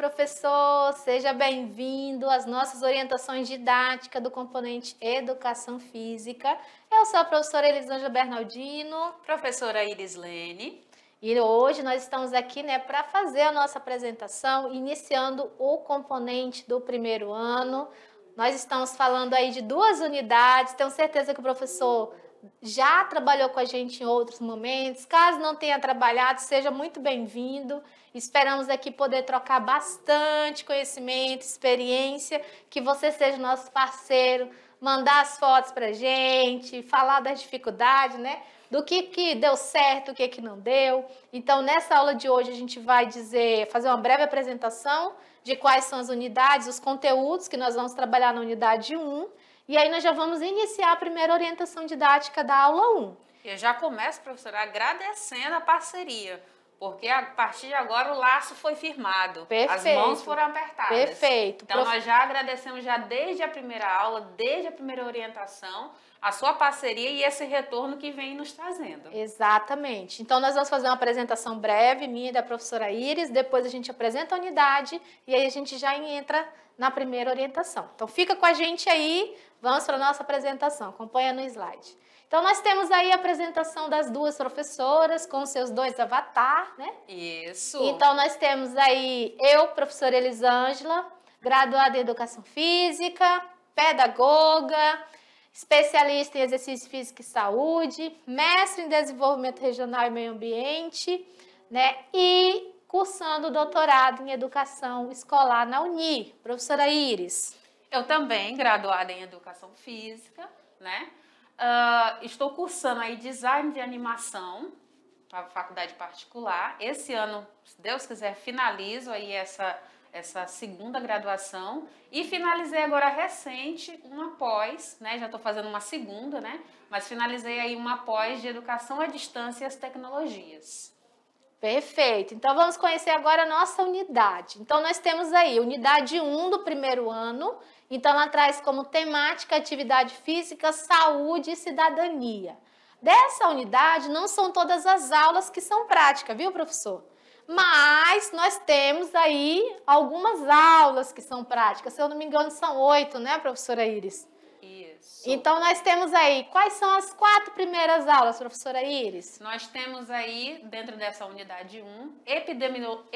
professor! Seja bem-vindo às nossas orientações didáticas do componente Educação Física. Eu sou a professora Elisângela Bernardino. Professora Iris Lene. E hoje nós estamos aqui né, para fazer a nossa apresentação, iniciando o componente do primeiro ano. Nós estamos falando aí de duas unidades, tenho certeza que o professor já trabalhou com a gente em outros momentos. Caso não tenha trabalhado, seja muito bem-vindo. Esperamos aqui poder trocar bastante conhecimento, experiência, que você seja nosso parceiro, mandar as fotos para gente, falar das dificuldades, né? Do que, que deu certo, o que, que não deu. Então, nessa aula de hoje, a gente vai dizer, fazer uma breve apresentação de quais são as unidades, os conteúdos que nós vamos trabalhar na unidade 1 e aí nós já vamos iniciar a primeira orientação didática da aula 1. Eu já começo, professora, agradecendo a parceria, porque a partir de agora o laço foi firmado, Perfeito. as mãos foram apertadas. Perfeito. Então Prof... nós já agradecemos já desde a primeira aula, desde a primeira orientação, a sua parceria e esse retorno que vem nos trazendo. Exatamente. Então nós vamos fazer uma apresentação breve, minha e da professora Iris, depois a gente apresenta a unidade e aí a gente já entra na primeira orientação. Então fica com a gente aí, vamos para a nossa apresentação, acompanha no slide. Então nós temos aí a apresentação das duas professoras com seus dois avatar, né? Isso. Então nós temos aí eu, professora Elisângela, graduada em Educação Física, pedagoga, especialista em exercício físico e saúde, mestre em desenvolvimento regional e meio ambiente, né? E cursando doutorado em Educação Escolar na Uni. Professora Iris. Eu também, graduada em Educação Física, né? Uh, estou cursando aí Design de Animação, para faculdade particular. Esse ano, se Deus quiser, finalizo aí essa, essa segunda graduação. E finalizei agora recente uma pós, né? Já estou fazendo uma segunda, né? Mas finalizei aí uma pós de Educação à Distância e as Tecnologias. Perfeito. Então vamos conhecer agora a nossa unidade. Então nós temos aí unidade 1 do primeiro ano. Então ela traz como temática atividade física, saúde e cidadania. Dessa unidade não são todas as aulas que são prática, viu, professor? Mas nós temos aí algumas aulas que são práticas. Se eu não me engano, são oito, né, professora Iris? Isso. Então, nós temos aí, quais são as quatro primeiras aulas, professora Iris? Nós temos aí, dentro dessa unidade 1,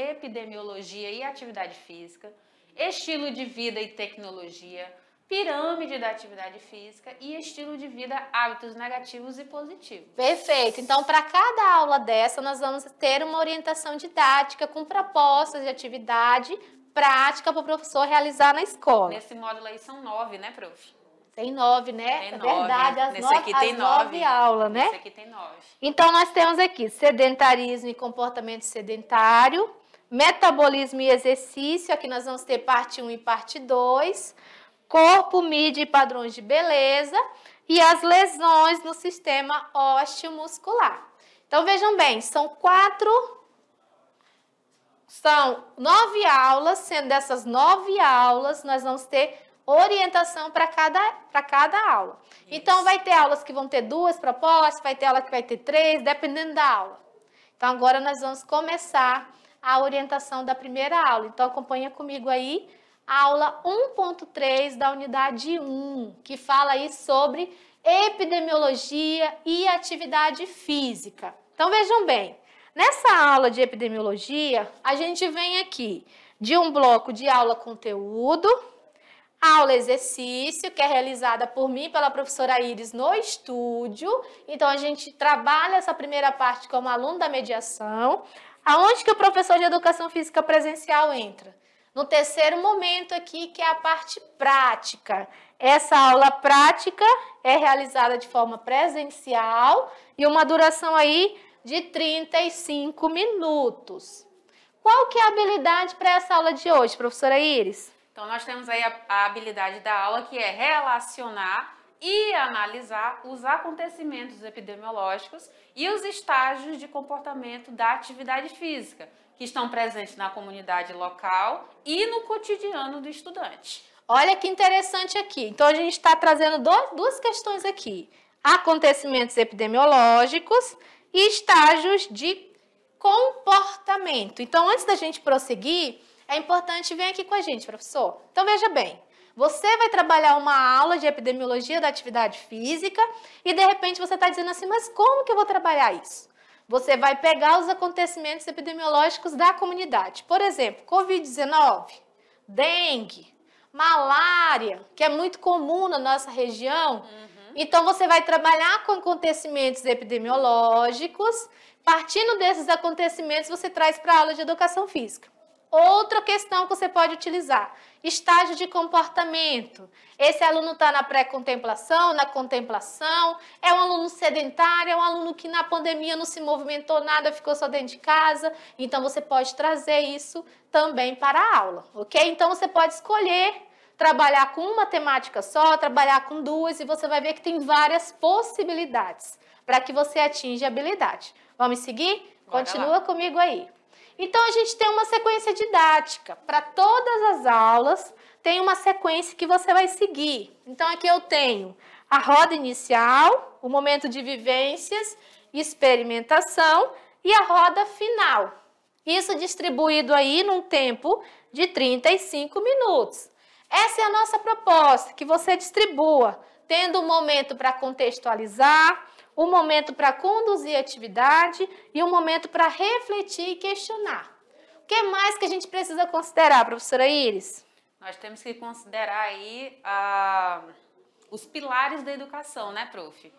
epidemiologia e atividade física, estilo de vida e tecnologia, pirâmide da atividade física e estilo de vida, hábitos negativos e positivos. Perfeito. Então, para cada aula dessa, nós vamos ter uma orientação didática com propostas de atividade prática para o professor realizar na escola. Nesse módulo aí são nove, né, prof? Tem nove, né? Tem é verdade, as Nesse nove, as nove aulas, né? Esse aqui tem nove. Então, nós temos aqui sedentarismo e comportamento sedentário, metabolismo e exercício, aqui nós vamos ter parte 1 e parte 2, corpo, mídia e padrões de beleza, e as lesões no sistema muscular. Então, vejam bem, são quatro são nove aulas, sendo dessas nove aulas, nós vamos ter orientação para cada, para cada aula. Então, Isso. Então, vai ter aulas que vão ter duas propostas, vai ter aula que vai ter três, dependendo da aula. Então, agora nós vamos começar a orientação da primeira aula. Então, acompanha comigo aí a aula 1.3 da unidade 1, que fala aí sobre epidemiologia e atividade física. Então, vejam bem, nessa aula de epidemiologia, a gente vem aqui de um bloco de aula conteúdo, aula exercício, que é realizada por mim pela professora Iris no estúdio. Então, a gente trabalha essa primeira parte como aluno da mediação. Aonde que o professor de educação física presencial entra? No terceiro momento aqui, que é a parte prática. Essa aula prática é realizada de forma presencial e uma duração aí de 35 minutos. Qual que é a habilidade para essa aula de hoje, professora Iris? Então, nós temos aí a, a habilidade da aula que é relacionar e analisar os acontecimentos epidemiológicos e os estágios de comportamento da atividade física, que estão presentes na comunidade local e no cotidiano do estudante. Olha que interessante aqui. Então, a gente está trazendo dois, duas questões aqui: acontecimentos epidemiológicos e estágios de comportamento. Então, antes da gente prosseguir é importante, vem aqui com a gente, professor. Então veja bem, você vai trabalhar uma aula de epidemiologia da atividade física e de repente você está dizendo assim, mas como que eu vou trabalhar isso? Você vai pegar os acontecimentos epidemiológicos da comunidade. Por exemplo, Covid-19, dengue, malária, que é muito comum na nossa região. Uhum. Então, você vai trabalhar com acontecimentos epidemiológicos. Partindo desses acontecimentos, você traz para a aula de educação física. Outra questão que você pode utilizar: estágio de comportamento. Esse aluno está na pré-contemplação, na contemplação, é um aluno sedentário, é um aluno que na pandemia não se movimentou nada, ficou só dentro de casa. Então você pode trazer isso também para a aula, ok? Então você pode escolher trabalhar com uma temática só, trabalhar com duas, e você vai ver que tem várias possibilidades para que você atinja a habilidade. Vamos seguir? Bora Continua lá. comigo aí. Então a gente tem uma sequência didática. Para todas as aulas, tem uma sequência que você vai seguir. Então aqui eu tenho a roda inicial, o momento de vivências, experimentação e a roda final. Isso distribuído aí num tempo de 35 minutos. Essa é a nossa proposta, que você distribua, tendo um momento para contextualizar, um momento para conduzir a atividade e um momento para refletir e questionar. O que mais que a gente precisa considerar, professora Iris? Nós temos que considerar aí ah, os pilares da educação, né, prof?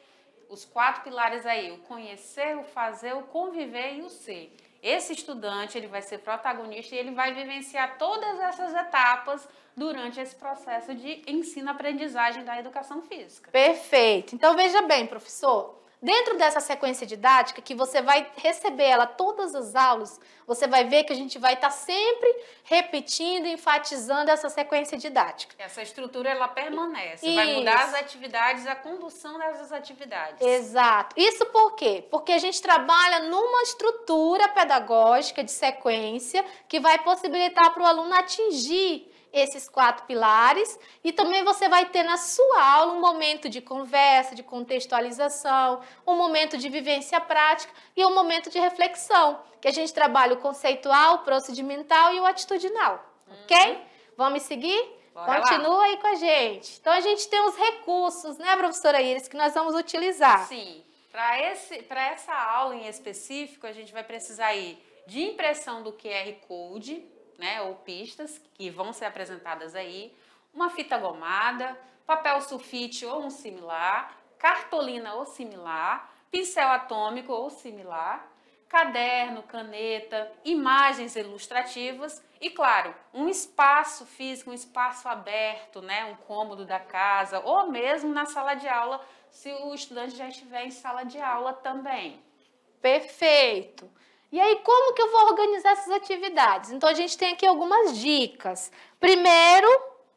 Os quatro pilares aí, o conhecer, o fazer, o conviver e o ser. Esse estudante, ele vai ser protagonista e ele vai vivenciar todas essas etapas durante esse processo de ensino-aprendizagem da educação física. Perfeito. Então, veja bem, professor, Dentro dessa sequência didática, que você vai receber ela todas as aulas, você vai ver que a gente vai estar tá sempre repetindo, enfatizando essa sequência didática. Essa estrutura, ela permanece. Isso. Vai mudar as atividades, a condução das atividades. Exato. Isso por quê? Porque a gente trabalha numa estrutura pedagógica de sequência que vai possibilitar para o aluno atingir esses quatro pilares e também você vai ter na sua aula um momento de conversa, de contextualização, um momento de vivência prática e um momento de reflexão, que a gente trabalha o conceitual, o procedimental e o atitudinal, uhum. ok? Vamos seguir? Bora Continua lá. aí com a gente. Então a gente tem os recursos, né, professora Iris, que nós vamos utilizar. Sim. Para essa aula em específico, a gente vai precisar aí de impressão do QR Code, né, ou pistas que vão ser apresentadas aí, uma fita gomada, papel sulfite ou um similar, cartolina ou similar, pincel atômico ou similar, caderno, caneta, imagens ilustrativas e, claro, um espaço físico, um espaço aberto, né, um cômodo da casa ou mesmo na sala de aula, se o estudante já estiver em sala de aula também. Perfeito! E aí, como que eu vou organizar essas atividades? Então, a gente tem aqui algumas dicas. Primeiro,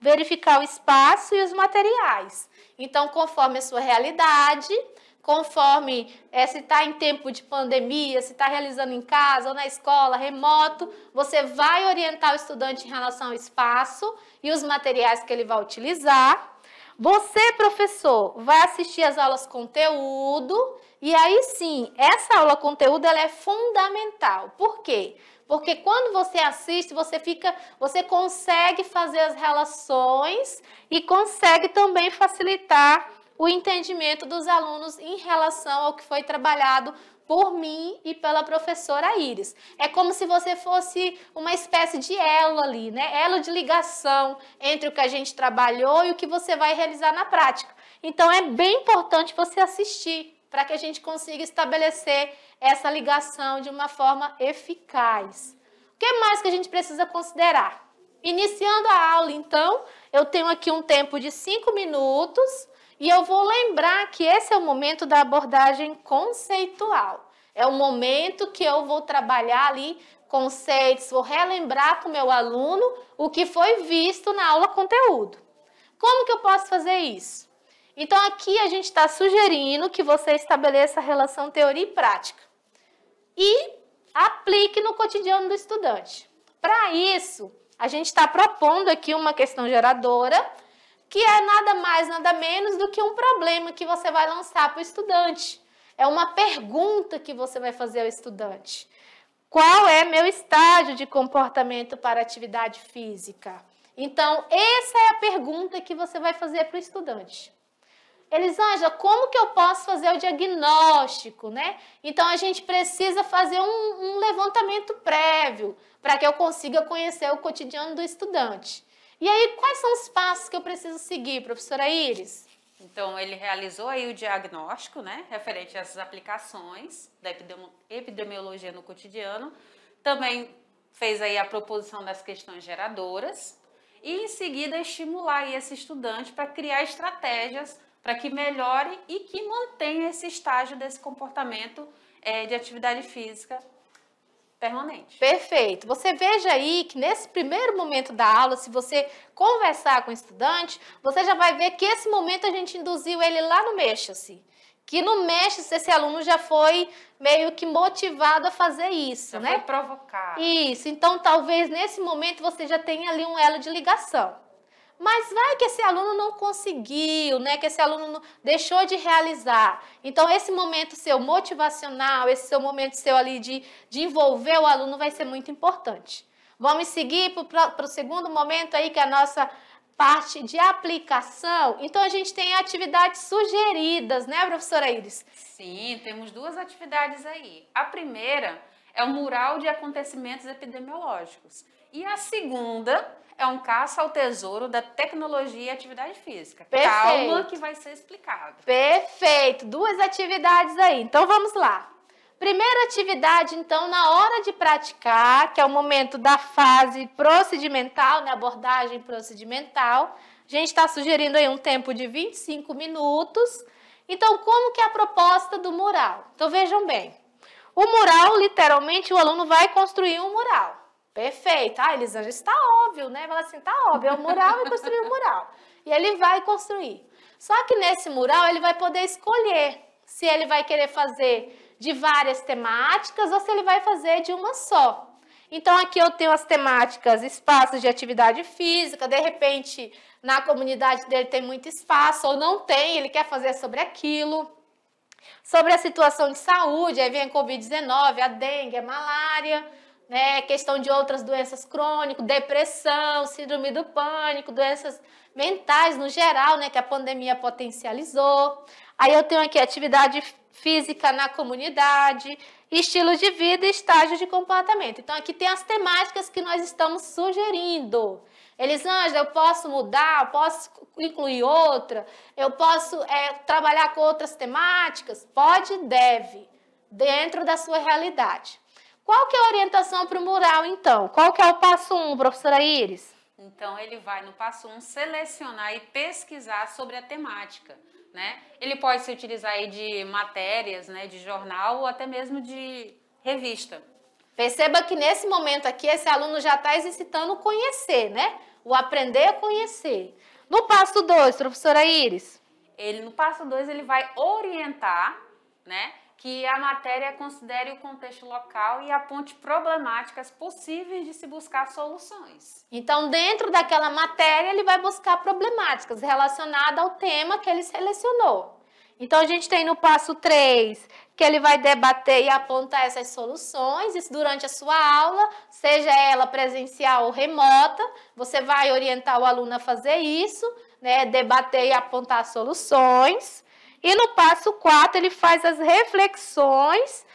verificar o espaço e os materiais. Então, conforme a sua realidade, conforme é, se está em tempo de pandemia, se está realizando em casa ou na escola, remoto, você vai orientar o estudante em relação ao espaço e os materiais que ele vai utilizar. Você, professor, vai assistir as aulas conteúdo e aí sim, essa aula conteúdo ela é fundamental. Por quê? Porque quando você assiste, você fica, você consegue fazer as relações e consegue também facilitar o entendimento dos alunos em relação ao que foi trabalhado por mim e pela professora Iris. É como se você fosse uma espécie de elo ali, né? Elo de ligação entre o que a gente trabalhou e o que você vai realizar na prática. Então é bem importante você assistir para que a gente consiga estabelecer essa ligação de uma forma eficaz. O que mais que a gente precisa considerar? Iniciando a aula, então, eu tenho aqui um tempo de cinco minutos e eu vou lembrar que esse é o momento da abordagem conceitual. É o momento que eu vou trabalhar ali conceitos, vou relembrar com o meu aluno o que foi visto na aula conteúdo. Como que eu posso fazer isso? Então aqui a gente está sugerindo que você estabeleça a relação teoria e prática e aplique no cotidiano do estudante. Para isso, a gente está propondo aqui uma questão geradora que é nada mais, nada menos do que um problema que você vai lançar para o estudante. É uma pergunta que você vai fazer ao estudante. Qual é meu estágio de comportamento para atividade física? Então, essa é a pergunta que você vai fazer para o estudante. Elisângela, como que eu posso fazer o diagnóstico, né? Então a gente precisa fazer um, um levantamento prévio para que eu consiga conhecer o cotidiano do estudante. E aí, quais são os passos que eu preciso seguir, professora Iris? Então, ele realizou aí o diagnóstico, né, referente a essas aplicações da epidemiologia no cotidiano. Também fez aí a proposição das questões geradoras e, em seguida, estimular esse estudante para criar estratégias para que melhore e que mantenha esse estágio desse comportamento é, de atividade física permanente. Perfeito. Você veja aí que nesse primeiro momento da aula, se você conversar com o estudante, você já vai ver que esse momento a gente induziu ele lá no mexa-se. Que no mexa-se esse aluno já foi meio que motivado a fazer isso, já né? Foi provocado. Isso. Então, talvez nesse momento você já tenha ali um elo de ligação. Mas vai que esse aluno não conseguiu, né? Que esse aluno deixou de realizar. Então, esse momento seu motivacional, esse seu momento seu ali de, de envolver o aluno vai ser muito importante. Vamos seguir para o segundo momento aí, que é a nossa parte de aplicação. Então, a gente tem atividades sugeridas, né, professora Iris? Sim, temos duas atividades aí. A primeira é o mural de acontecimentos epidemiológicos. E a segunda é um caça ao tesouro da tecnologia e atividade física. Perfeito. Calma que vai ser explicado. Perfeito. Duas atividades aí. Então vamos lá. Primeira atividade, então, na hora de praticar, que é o momento da fase procedimental, né, abordagem procedimental, a gente está sugerindo aí um tempo de 25 minutos. Então, como que é a proposta do mural? Então, vejam bem. O mural, literalmente, o aluno vai construir um mural. Perfeito. Ah, Elisângela, está óbvio, né? Fala assim, tá óbvio, é um mural e construir um mural. E ele vai construir. Só que nesse mural ele vai poder escolher se ele vai querer fazer de várias temáticas ou se ele vai fazer de uma só. Então aqui eu tenho as temáticas espaços de atividade física, de repente na comunidade dele tem muito espaço ou não tem, ele quer fazer sobre aquilo. Sobre a situação de saúde, aí vem a Covid-19, a dengue, a malária né, questão de outras doenças crônicas, depressão, síndrome do pânico, doenças mentais no geral, né, que a pandemia potencializou. Aí eu tenho aqui atividade física na comunidade, estilo de vida e estágio de comportamento. Então aqui tem as temáticas que nós estamos sugerindo. Elisângela, eu posso mudar, eu posso incluir outra, eu posso é, trabalhar com outras temáticas? Pode e deve, dentro da sua realidade. Qual que é a orientação para o mural, então? Qual que é o passo 1, um, professora Iris? Então, ele vai no passo 1 um, selecionar e pesquisar sobre a temática. Né? Ele pode se utilizar aí de matérias, né, de jornal ou até mesmo de revista. Perceba que nesse momento aqui, esse aluno já está exercitando o conhecer, né? O aprender a conhecer. No passo 2, professora Iris? Ele, no passo 2, ele vai orientar, né? que a matéria considere o contexto local e aponte problemáticas possíveis de se buscar soluções. Então, dentro daquela matéria, ele vai buscar problemáticas relacionadas ao tema que ele selecionou. Então, a gente tem no passo 3 que ele vai debater e apontar essas soluções, isso durante a sua aula, seja ela presencial ou remota, você vai orientar o aluno a fazer isso, né? Debater e apontar soluções. E no passo 4, ele faz as reflexões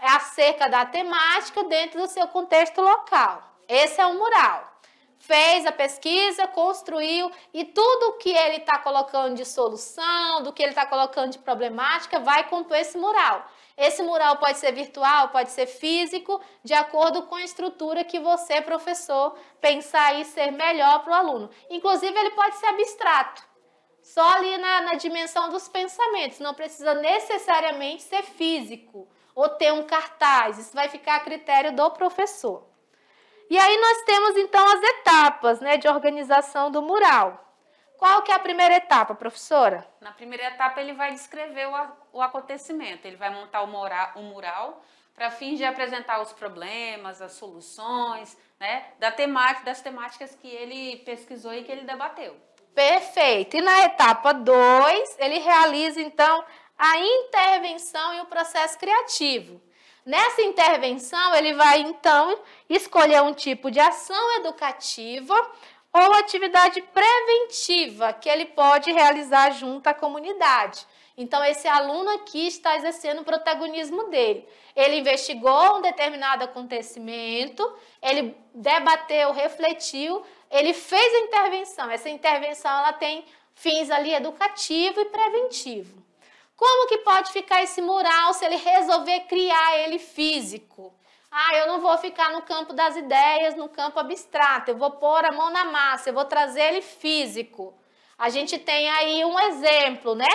acerca da temática dentro do seu contexto local. Esse é o mural. Fez a pesquisa, construiu e tudo que ele está colocando de solução, do que ele está colocando de problemática, vai compor esse mural. Esse mural pode ser virtual, pode ser físico, de acordo com a estrutura que você, professor, pensar e ser melhor para o aluno. Inclusive, ele pode ser abstrato só ali na, na dimensão dos pensamentos, não precisa necessariamente ser físico ou ter um cartaz, isso vai ficar a critério do professor. E aí nós temos então as etapas né, de organização do mural. Qual que é a primeira etapa, professora? Na primeira etapa ele vai descrever o, o acontecimento, ele vai montar o, mora, o mural para fins de apresentar os problemas, as soluções, né, da temática, das temáticas que ele pesquisou e que ele debateu. Perfeito. E na etapa 2, ele realiza então a intervenção e o processo criativo. Nessa intervenção, ele vai então escolher um tipo de ação educativa ou atividade preventiva que ele pode realizar junto à comunidade. Então, esse aluno aqui está exercendo o protagonismo dele. Ele investigou um determinado acontecimento, ele debateu, refletiu ele fez a intervenção. Essa intervenção ela tem fins ali educativo e preventivo. Como que pode ficar esse mural se ele resolver criar ele físico? Ah, eu não vou ficar no campo das ideias, no campo abstrato, eu vou pôr a mão na massa, eu vou trazer ele físico. A gente tem aí um exemplo, né?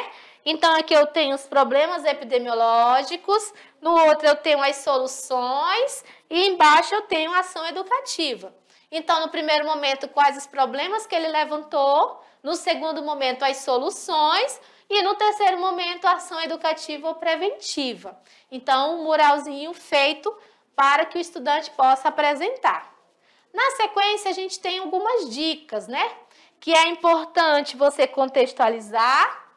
Então, aqui eu tenho os problemas epidemiológicos, no outro eu tenho as soluções e embaixo eu tenho ação educativa. Então, no primeiro momento, quais os problemas que ele levantou, no segundo momento, as soluções e no terceiro momento, a ação educativa ou preventiva. Então, um muralzinho feito para que o estudante possa apresentar. Na sequência, a gente tem algumas dicas, né? Que é importante você contextualizar,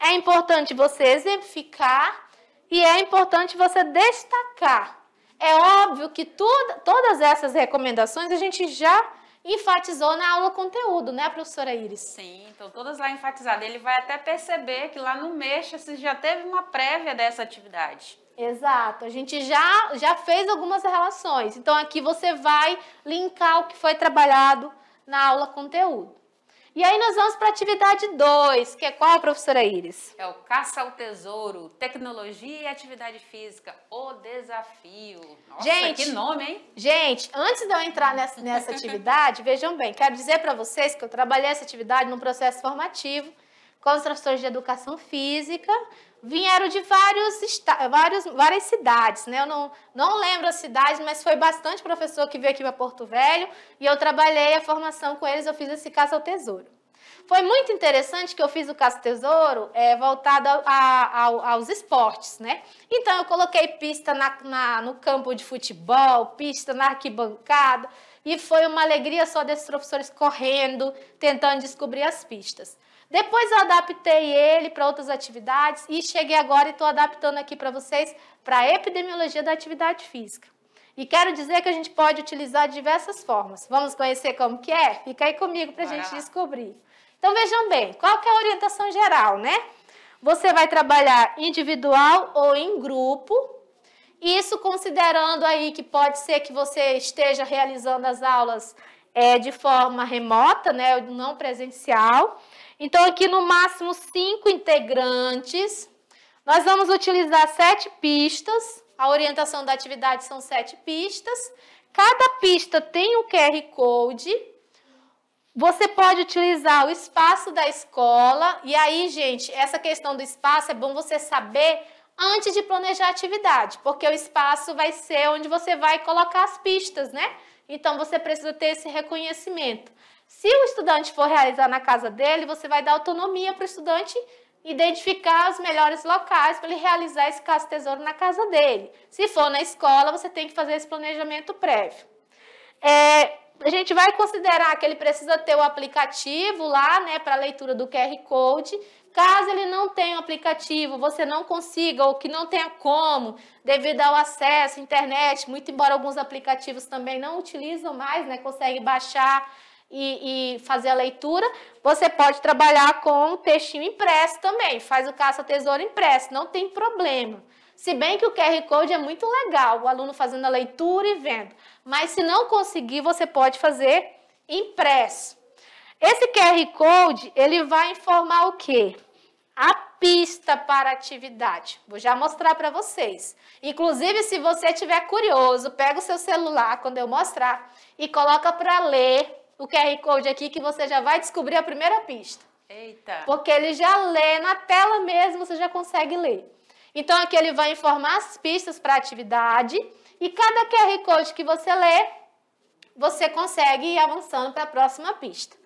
é importante você exemplificar e é importante você destacar é óbvio que tudo, todas essas recomendações a gente já enfatizou na aula conteúdo, né, professora Iris? Sim, então todas lá enfatizadas. Ele vai até perceber que lá no Mexa se já teve uma prévia dessa atividade. Exato, a gente já, já fez algumas relações. Então aqui você vai linkar o que foi trabalhado na aula conteúdo. E aí nós vamos para a atividade 2, que é qual, professora Iris? É o caça ao tesouro, tecnologia e atividade física, o desafio. Nossa, gente, que nome, hein? Gente, antes de eu entrar nessa, nessa atividade, vejam bem, quero dizer para vocês que eu trabalhei essa atividade num processo formativo com os professores de educação física, vieram de vários, vários, várias cidades, né? Eu não, não lembro as cidades, mas foi bastante professor que veio aqui para Porto Velho e eu trabalhei a formação com eles, eu fiz esse caça ao tesouro. Foi muito interessante que eu fiz o Caso Tesouro é, voltado a, a, a, aos esportes, né? Então eu coloquei pista na, na, no campo de futebol, pista na arquibancada, e foi uma alegria só desses professores correndo, tentando descobrir as pistas. Depois eu adaptei ele para outras atividades e cheguei agora e estou adaptando aqui para vocês para a epidemiologia da atividade física. E quero dizer que a gente pode utilizar de diversas formas. Vamos conhecer como que é? Fica aí comigo para a gente lá. descobrir. Então vejam bem, qual que é a orientação geral, né? Você vai trabalhar individual ou em grupo, isso considerando aí que pode ser que você esteja realizando as aulas é, de forma remota, né, não presencial. Então aqui no máximo cinco integrantes. Nós vamos utilizar sete pistas. A orientação da atividade são sete pistas. Cada pista tem um QR Code você pode utilizar o espaço da escola, e aí, gente, essa questão do espaço é bom você saber antes de planejar a atividade, porque o espaço vai ser onde você vai colocar as pistas, né? Então você precisa ter esse reconhecimento. Se o estudante for realizar na casa dele, você vai dar autonomia para o estudante identificar os melhores locais para ele realizar esse caso tesouro na casa dele. Se for na escola, você tem que fazer esse planejamento prévio. É, a gente vai considerar que ele precisa ter o aplicativo lá, né, para leitura do QR Code. Caso ele não tenha o aplicativo, você não consiga ou que não tenha como, devido ao acesso à internet, muito embora alguns aplicativos também não utilizam mais, né, consegue baixar e, e, fazer a leitura, você pode trabalhar com um textinho impresso também. Faz o caça-tesouro impresso, não tem problema. Se bem que o QR Code é muito legal, o aluno fazendo a leitura e vendo. Mas se não conseguir, você pode fazer impresso. Esse QR Code, ele vai informar o quê? A pista para atividade. Vou já mostrar para vocês. Inclusive, se você estiver curioso, pega o seu celular quando eu mostrar e coloca para ler o QR Code aqui que você já vai descobrir a primeira pista. Eita! Porque ele já lê na tela mesmo, você já consegue ler. Então, aqui ele vai informar as pistas para atividade e cada QR Code que você lê, você consegue ir avançando para a próxima pista.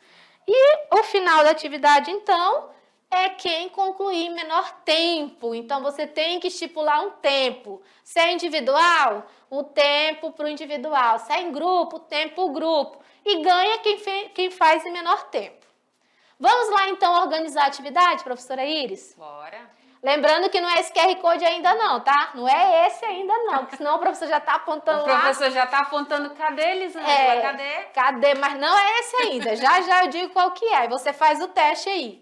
E o final da atividade, então, é quem concluir menor tempo. Então, você tem que estipular um tempo. Se é individual, o tempo para o individual. Se é em grupo, o tempo o grupo. E ganha quem, quem faz em menor tempo. Vamos lá, então, organizar a atividade, professora Iris? Bora. Lembrando que não é esse QR Code ainda não, tá? Não é esse ainda não, porque senão o professor já tá apontando lá. O professor já tá apontando, cadê, Elisângela? É, cadê? Cadê? Mas não é esse ainda. Já, já eu digo qual que é. E você faz o teste aí.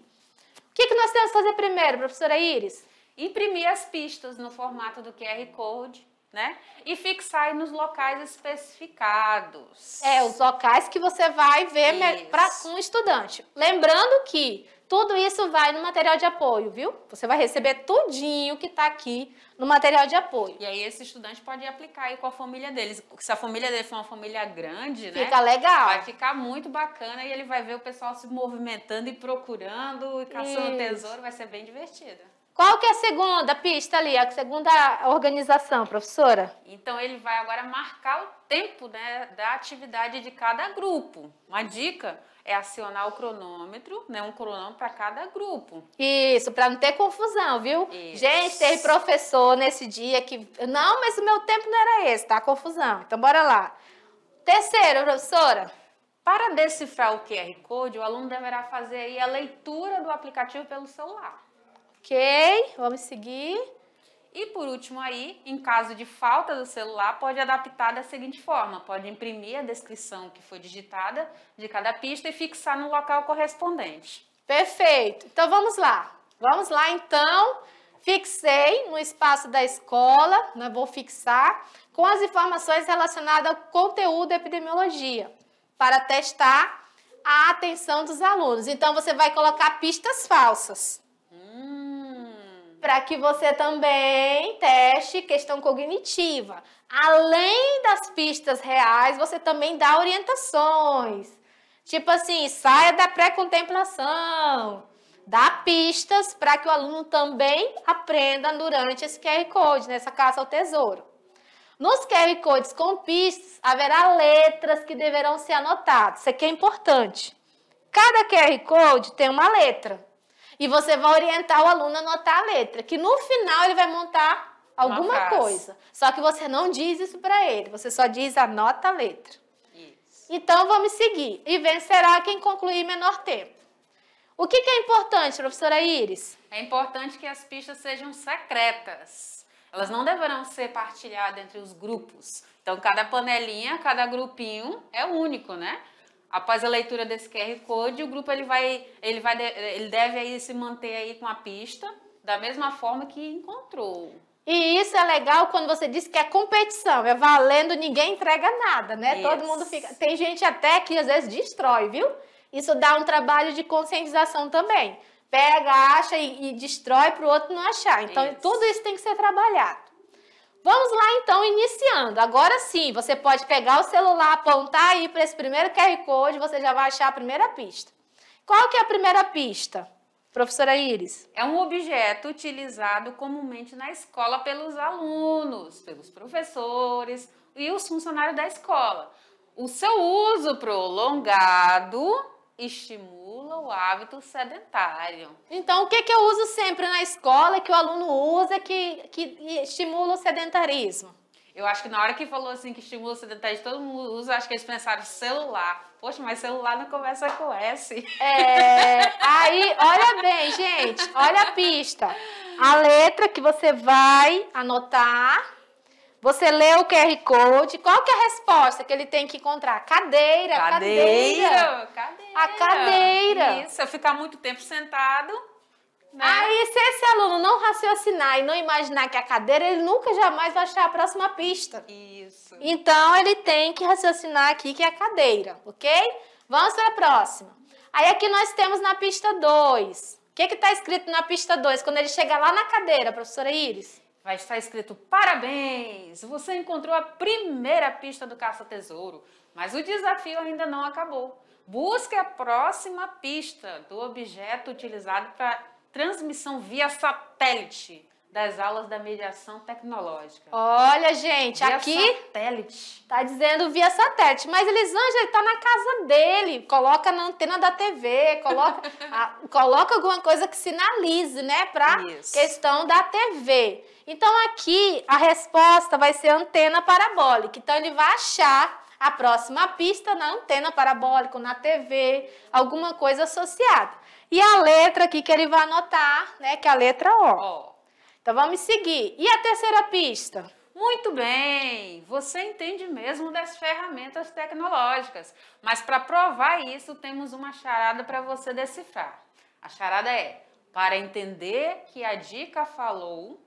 O que, que nós temos que fazer primeiro, professora Iris? Imprimir as pistas no formato do QR Code. Né? E fixar nos locais especificados. É, os locais que você vai ver para um estudante. Lembrando que tudo isso vai no material de apoio, viu? Você vai receber tudinho que está aqui no material de apoio. E aí esse estudante pode aplicar aí com a família deles. Se a família dele for uma família grande, Fica né? Fica legal. Vai ficar muito bacana e ele vai ver o pessoal se movimentando e procurando e caçando isso. tesouro. Vai ser bem divertido. Qual que é a segunda pista ali, a segunda organização, professora? Então ele vai agora marcar o tempo né, da atividade de cada grupo. Uma dica, é acionar o cronômetro, né? Um cronômetro para cada grupo. Isso, para não ter confusão, viu? Isso. Gente, teve professor nesse dia que. Não, mas o meu tempo não era esse, tá? Confusão. Então, bora lá. Terceiro, professora. Para decifrar o QR Code, o aluno deverá fazer a leitura do aplicativo pelo celular. Ok, vamos seguir. E por último aí, em caso de falta do celular, pode adaptar da seguinte forma: pode imprimir a descrição que foi digitada de cada pista e fixar no local correspondente. Perfeito. Então vamos lá. Vamos lá então. Fixei no espaço da escola, né? vou fixar com as informações relacionadas ao conteúdo epidemiologia para testar a atenção dos alunos. Então você vai colocar pistas falsas para que você também teste questão cognitiva. Além das pistas reais, você também dá orientações. Tipo assim, saia da pré-contemplação. Dá pistas para que o aluno também aprenda durante esse QR Code, nessa né? caça ao tesouro. Nos QR Codes com pistas, haverá letras que deverão ser anotadas. Isso aqui é importante. Cada QR Code tem uma letra. E você vai orientar o aluno a anotar a letra, que no final ele vai montar alguma coisa. Só que você não diz isso para ele, você só diz anota a letra. Isso. Então vamos seguir. E vencerá quem concluir menor tempo. O que, que é importante, professora Iris? É importante que as pistas sejam secretas. Elas não deverão ser partilhadas entre os grupos. Então, cada panelinha, cada grupinho é único, né? Após a leitura desse QR Code, o grupo ele vai, ele vai, ele deve aí se manter aí com a pista da mesma forma que encontrou. E isso é legal quando você diz que é competição, é valendo, ninguém entrega nada, né? Isso. Todo mundo fica. Tem gente até que às vezes destrói, viu? Isso dá um trabalho de conscientização também. Pega, acha e, e destrói para o outro não achar. Então, isso. tudo isso tem que ser trabalhado. Vamos lá então, iniciando. Agora sim, você pode pegar o celular, apontar aí para esse primeiro QR Code, você já vai achar a primeira pista. Qual que é a primeira pista? Professora Iris. É um objeto utilizado comumente na escola pelos alunos, pelos professores e os funcionários da escola. O seu uso prolongado estimula o hábito sedentário. Então, o que, que eu uso sempre na escola que o aluno usa que, que estimula o sedentarismo? Eu acho que na hora que falou assim que estimula o sedentarismo, todo mundo usa, acho que eles pensaram celular. Poxa, mas celular não começa com S. É. Aí, olha bem, gente, olha a pista. A letra que você vai anotar você lê o QR Code, qual que é a resposta que ele tem que encontrar? Cadeira, cadeira. Cadeira, cadeira. A cadeira. Isso, eu é ficar muito tempo sentado. Né? Aí, se esse aluno não raciocinar e não imaginar que é a cadeira, ele nunca jamais vai achar a próxima pista. Isso. Então, ele tem que raciocinar aqui que é a cadeira, ok? Vamos para a próxima. Aí, aqui nós temos na pista 2. O que está escrito na pista 2 quando ele chega lá na cadeira, professora Iris? vai estar escrito parabéns, você encontrou a primeira pista do caça-tesouro, mas o desafio ainda não acabou. Busque a próxima pista do objeto utilizado para transmissão via satélite das aulas da mediação tecnológica. Olha, gente, via aqui satélite. Tá dizendo via satélite, mas Elisângela está na casa dele, coloca na antena da TV, coloca a, coloca alguma coisa que sinalize, né, para questão da TV. Então aqui a resposta vai ser antena parabólica. Então ele vai achar a próxima pista na antena parabólica, na TV, alguma coisa associada. E a letra aqui que ele vai anotar, né, que é a letra O. Então vamos seguir. E a terceira pista? Muito bem, você entende mesmo das ferramentas tecnológicas, mas para provar isso temos uma charada para você decifrar. A charada é: para entender que a dica falou,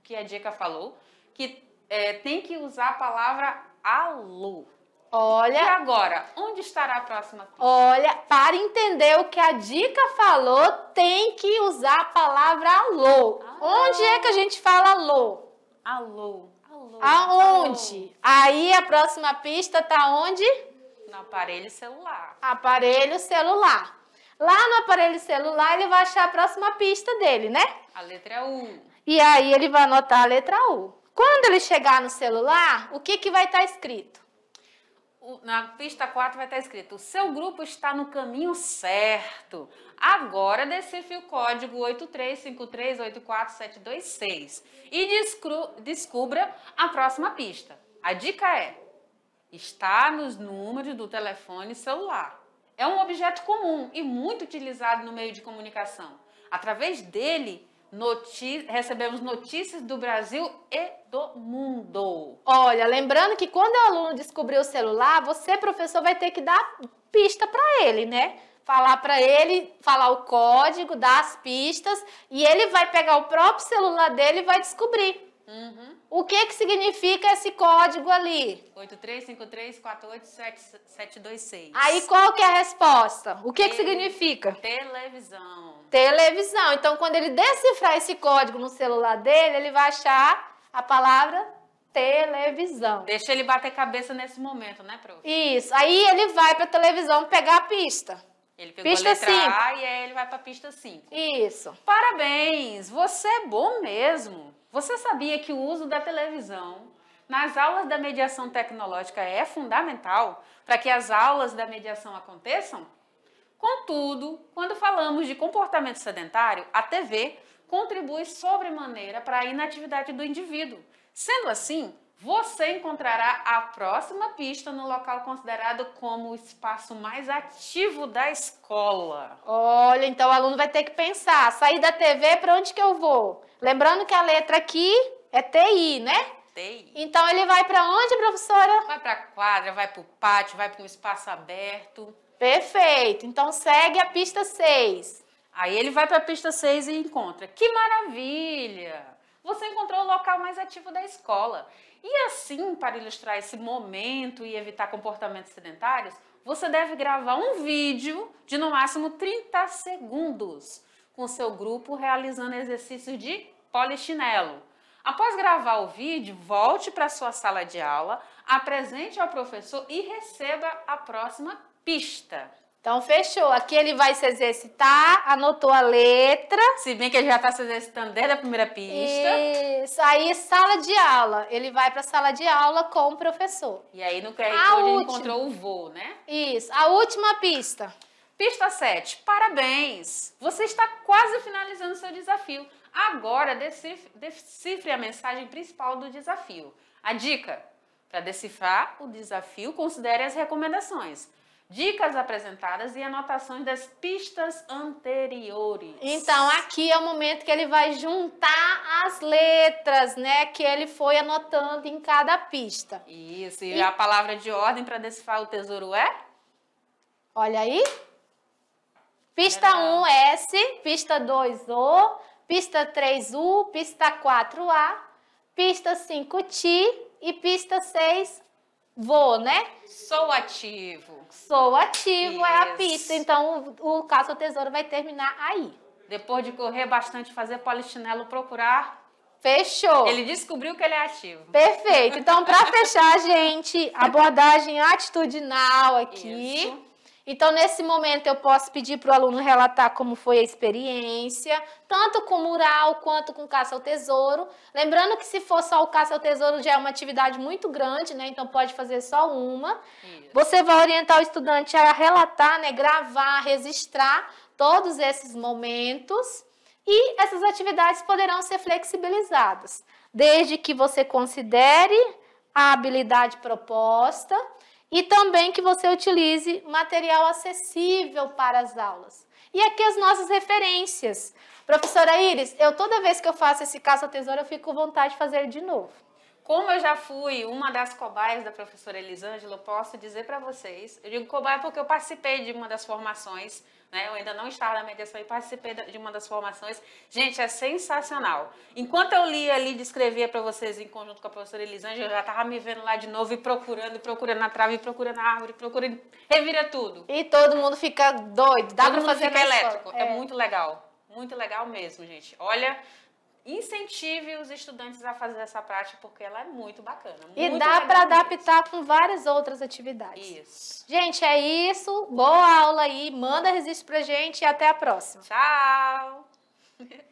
o que a Dica falou, que é, tem que usar a palavra alô. Olha. E agora, onde estará a próxima pista? Olha, para entender o que a dica falou, tem que usar a palavra alô. Ah. Onde é que a gente fala alô? Alô. alô. Aonde? Alô. Aí a próxima pista tá onde? No aparelho celular. Aparelho celular. Lá no aparelho celular, ele vai achar a próxima pista dele, né? A letra U. E aí ele vai anotar a letra U. Quando ele chegar no celular, o que, que vai estar tá escrito? na pista 4 vai estar tá escrito: o seu grupo está no caminho certo. Agora decifre o código 835384726 e descubra a próxima pista. A dica é: está nos números do telefone celular. É um objeto comum e muito utilizado no meio de comunicação. Através dele, Noti recebemos notícias do Brasil e do mundo. Olha, lembrando que quando o aluno descobrir o celular, você, professor, vai ter que dar pista para ele, né? Falar para ele, falar o código, dar as pistas e ele vai pegar o próprio celular dele e vai descobrir. Uhum. O que, que significa esse código ali? 8353487726. Aí qual que é a resposta? O que, que significa? Televisão. Televisão. Então, quando ele decifrar esse código no celular dele, ele vai achar a palavra televisão. Deixa ele bater cabeça nesse momento, né, prof? Isso. Aí ele vai para televisão pegar a pista. Ele pegou pista a letra cinco. A e aí ele vai para pista 5. Isso. Parabéns! Você é bom mesmo. Você sabia que o uso da televisão nas aulas da mediação tecnológica é fundamental para que as aulas da mediação aconteçam? Contudo, quando falamos de comportamento sedentário, a TV contribui sobremaneira para a inatividade do indivíduo. Sendo assim, você encontrará a próxima pista no local considerado como o espaço mais ativo da escola. Olha, então o aluno vai ter que pensar, sair da TV, para onde que eu vou? Lembrando que a letra aqui é TI, né? TI. Então ele vai para onde, professora? Vai para a quadra, vai para o pátio, vai para um espaço aberto. Perfeito. Então segue a pista 6. Aí ele vai para a pista 6 e encontra. Que maravilha! você encontrou o local mais ativo da escola. E assim, para ilustrar esse momento e evitar comportamentos sedentários, você deve gravar um vídeo de no máximo 30 segundos com seu grupo realizando exercícios de polichinelo. Após gravar o vídeo, volte para sua sala de aula, apresente ao professor e receba a próxima pista. Então, fechou. Aqui ele vai se exercitar, anotou a letra. Se bem que ele já está se exercitando desde a primeira pista. Isso. Aí, sala de aula. Ele vai para a sala de aula com o professor. E aí, no crédito, ele encontrou o voo, né? Isso. A última pista. Pista 7. Parabéns! Você está quase finalizando seu desafio. Agora, decifre a mensagem principal do desafio. A dica: para decifrar o desafio, considere as recomendações dicas apresentadas e anotações das pistas anteriores. Então, aqui é o momento que ele vai juntar as letras, né, que ele foi anotando em cada pista. Isso, e, e... a palavra de ordem para decifrar o tesouro é? Olha aí. Pista 1, um, S. Pista 2, O. Pista 3, U. Pista 4, A. Pista 5, T. E pista 6, Vou, né? Sou ativo. Sou ativo Isso. é a pista. Então, o, caso tesouro vai terminar aí. Depois de correr bastante, fazer polichinelo, procurar. Fechou. Ele descobriu que ele é ativo. Perfeito. Então, para fechar, gente, abordagem atitudinal aqui. Isso. Então, nesse momento, eu posso pedir para o aluno relatar como foi a experiência, tanto com mural quanto com caça ao tesouro. Lembrando que se for só o caça ao tesouro, já é uma atividade muito grande, né? Então, pode fazer só uma. Isso. Você vai orientar o estudante a relatar, né? gravar, registrar todos esses momentos. E essas atividades poderão ser flexibilizadas, desde que você considere a habilidade proposta e também que você utilize material acessível para as aulas. E aqui as nossas referências. Professora Iris, eu toda vez que eu faço esse caça-tesouro, eu fico com vontade de fazer de novo. Como eu já fui uma das cobaias da professora Elisângela, eu posso dizer para vocês, eu digo cobaia porque eu participei de uma das formações né? Eu ainda não estava na mediação e participei de uma das formações. Gente, é sensacional. Enquanto eu lia ali, descrevia para vocês em conjunto com a professora Elisângela, eu já estava me vendo lá de novo e procurando, e procurando na trave, e procurando na árvore, procurando, revira tudo. E todo mundo fica doido, dá para fazer fica elétrico, é. é muito legal. Muito legal mesmo, gente. Olha, incentive os estudantes a fazer essa prática porque ela é muito bacana. e muito dá para adaptar com várias outras atividades. Isso. Gente, é isso. Boa aula aí. Manda registro pra gente e até a próxima. Tchau.